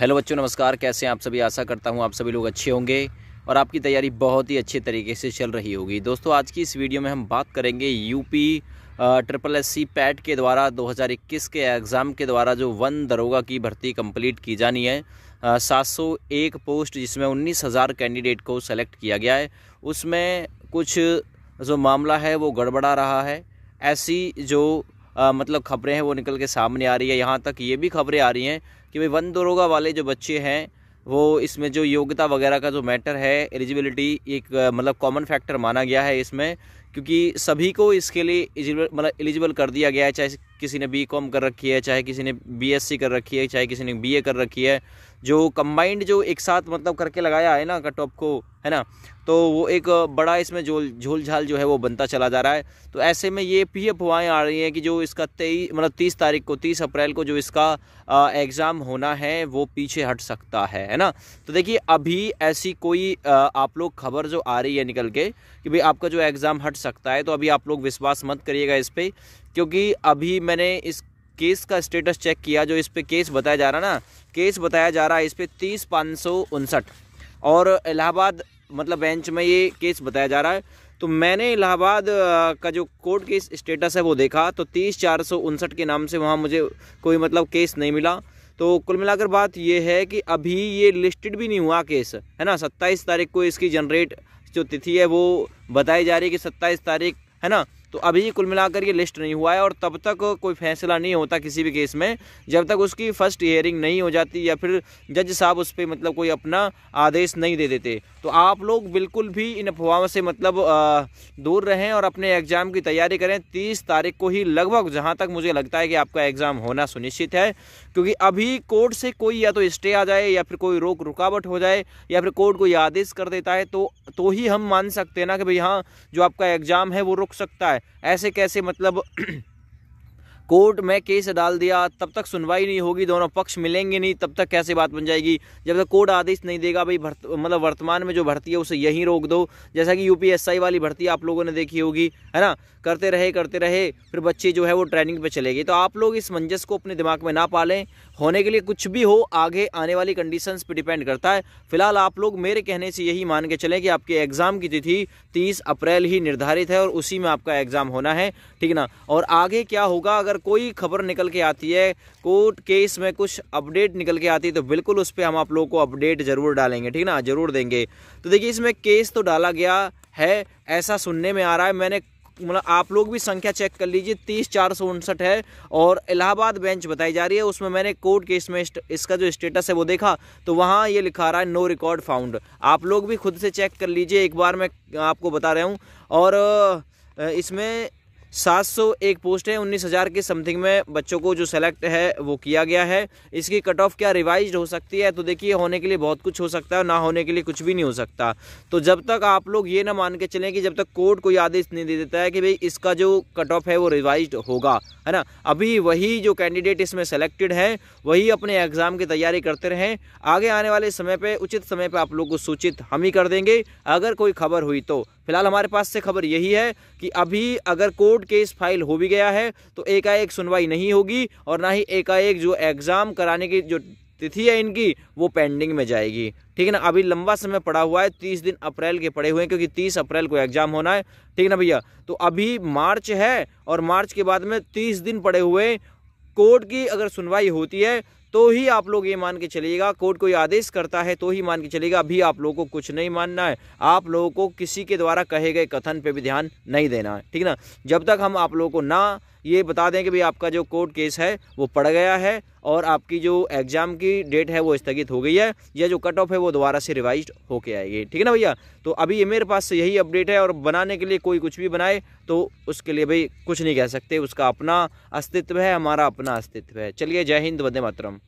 hello बच्चों नमस्कार कैसे हैं आप सभी आशा करता हूं आप सभी लोग अच्छे होंगे और आपकी तैयारी बहुत ही अच्छे तरीके से चल रही होगी दोस्तों आज की इस वीडियो में हम बात करेंगे UP triple S C PET के द्वारा 2021 के एग्ज़ाम के द्वारा जो वन दरोगा की भर्ती कंप्लीट की जानी है सात सौ एक पोस्ट जिसमें उन्नीस हज़ार कैंडिडेट को सेलेक्ट किया गया है उसमें कुछ जो मामला है वो गड़बड़ा रहा है ऐसी जो आ, मतलब खबरें हैं वो निकल के सामने आ रही है यहाँ तक ये भी खबरें आ रही हैं कि भाई वन दरोगा वाले जो बच्चे हैं वो इसमें जो योग्यता वगैरह का जो मैटर है एलिजिबिलिटी एक मतलब कॉमन फैक्टर माना गया है इसमें क्योंकि सभी को इसके लिए मतलब एलिजिबल कर दिया गया है चाहे किसी ने बी कॉम कर रखी है चाहे किसी ने बी एस सी कर रखी है चाहे किसी ने बी ए कर रखी है जो कंबाइंड जो एक साथ मतलब करके लगाया है ना कट ऑफ को है ना तो वो एक बड़ा इसमें झोल झोल झाल जो है वो बनता चला जा रहा है तो ऐसे में ये पी एफ हुआएँ आ रही हैं कि जो इसका तेईस मतलब तीस तारीख को तीस अप्रैल को जो इसका एग्ज़ाम होना है वो पीछे हट सकता है है ना तो देखिए अभी ऐसी कोई आ, आप लोग खबर जो आ रही है निकल के कि भाई आपका जो एग्ज़ाम हट सकता है तो अभी आप लोग विश्वास मत करिएगा इस पर क्योंकि अभी मैंने इस केस का स्टेटस चेक किया जो इस पर केस बताया जा रहा ना केस बताया जा रहा है इस पर तीस पाँच सौ उनसठ और इलाहाबाद मतलब बेंच में ये केस बताया जा रहा है तो मैंने इलाहाबाद का जो कोर्ट केस स्टेटस है वो देखा तो तीस चार सौ उनसठ के नाम से वहाँ मुझे कोई मतलब केस नहीं मिला तो कुल मिलाकर बात ये है कि अभी ये लिस्टेड भी नहीं हुआ केस है ना सत्ताईस तारीख को इसकी जनरेट जो तिथि है वो बताई जा रही है कि सत्ताईस तारीख है ना तो अभी कुल मिलाकर ये लिस्ट नहीं हुआ है और तब तक कोई फैसला नहीं होता किसी भी केस में जब तक उसकी फ़र्स्ट हियरिंग नहीं हो जाती या फिर जज साहब उस पर मतलब कोई अपना आदेश नहीं दे देते तो आप लोग बिल्कुल भी इन अफवाहों से मतलब आ, दूर रहें और अपने एग्ज़ाम की तैयारी करें तीस तारीख को ही लगभग जहाँ तक मुझे लगता है कि आपका एग्ज़ाम होना सुनिश्चित है क्योंकि अभी कोर्ट से कोई या तो स्टे आ जाए या फिर कोई रोक रुकावट हो जाए या फिर कोर्ट कोई आदेश कर देता है तो तो ही हम मान सकते हैं ना कि भाई हाँ जो आपका एग्ज़ाम है वो रुक सकता है ऐसे कैसे मतलब कोर्ट में केस डाल दिया तब तक सुनवाई नहीं होगी दोनों पक्ष मिलेंगे नहीं तब तक कैसे बात बन जाएगी जब तक कोर्ट आदेश नहीं देगा भाई भर्त मतलब वर्तमान में जो भर्ती है उसे यहीं रोक दो जैसा कि यूपीएसआई वाली भर्ती आप लोगों ने देखी होगी है ना करते रहे करते रहे फिर बच्चे जो है वो ट्रेनिंग पर चले गए तो आप लोग इस मंजस को अपने दिमाग में ना पालें होने के लिए कुछ भी हो आगे आने वाली कंडीशन पर डिपेंड करता है फिलहाल आप लोग मेरे कहने से यही मान के चलें कि आपके एग्ज़ाम की तिथि तीस अप्रैल ही निर्धारित है और उसी में आपका एग्ज़ाम होना है ठीक ना और आगे क्या होगा अगर कोई खबर निकल के आती है कोर्ट केस में कुछ अपडेट निकल के आती है तो बिल्कुल उस पर हम आप लोगों को अपडेट ज़रूर डालेंगे ठीक ना ज़रूर देंगे तो देखिए इसमें केस तो डाला गया है ऐसा सुनने में आ रहा है मैंने मतलब आप लोग भी संख्या चेक कर लीजिए तीस चार सौ उनसठ है और इलाहाबाद बेंच बताई जा रही है उसमें मैंने कोर्ट केस में इसका जो स्टेटस है वो देखा तो वहाँ ये लिखा रहा है नो रिकॉर्ड फाउंड आप लोग भी खुद से चेक कर लीजिए एक बार मैं आपको बता रहा हूँ और इसमें सात सौ एक पोस्ट है उन्नीस हज़ार के समथिंग में बच्चों को जो सेलेक्ट है वो किया गया है इसकी कट ऑफ क्या रिवाइज हो सकती है तो देखिए होने के लिए बहुत कुछ हो सकता है ना होने के लिए कुछ भी नहीं हो सकता तो जब तक आप लोग ये ना मान के चलें कि जब तक कोर्ट कोई आदेश नहीं दे देता है कि भाई इसका जो कट ऑफ है वो रिवाइज होगा है ना अभी वही जो कैंडिडेट इसमें सेलेक्टेड हैं वही अपने एग्ज़ाम की तैयारी करते रहें आगे आने वाले समय पर उचित समय पर आप लोग को सूचित हम ही कर देंगे अगर कोई खबर हुई तो फिलहाल हमारे पास से खबर यही है कि अभी अगर कोर्ट केस फाइल हो भी गया है तो एकाएक सुनवाई नहीं होगी और ना ही एकाएक जो एग्ज़ाम कराने की जो तिथि है इनकी वो पेंडिंग में जाएगी ठीक है ना अभी लंबा समय पड़ा हुआ है तीस दिन अप्रैल के पड़े हुए हैं क्योंकि तीस अप्रैल को एग्जाम होना है ठीक है ना भैया तो अभी मार्च है और मार्च के बाद में तीस दिन पड़े हुए कोर्ट की अगर सुनवाई होती है तो ही आप लोग ये मान के चलिएगा कोर्ट कोई आदेश करता है तो ही मान के चलिएगा अभी आप लोगों को कुछ नहीं मानना है आप लोगों को किसी के द्वारा कहे गए कथन पे भी ध्यान नहीं देना है ठीक ना जब तक हम आप लोगों को ना ये बता दें कि भाई आपका जो कोर्ट केस है वो पड़ गया है और आपकी जो एग्ज़ाम की डेट है वो स्थगित हो गई है या जो कट ऑफ है वो दोबारा से रिवाइज होके आएगी ठीक है ना भैया तो अभी ये मेरे पास यही अपडेट है और बनाने के लिए कोई कुछ भी बनाए तो उसके लिए भाई कुछ नहीं कह सकते उसका अपना अस्तित्व है हमारा अपना अस्तित्व है चलिए जय हिंद वंदे मातरम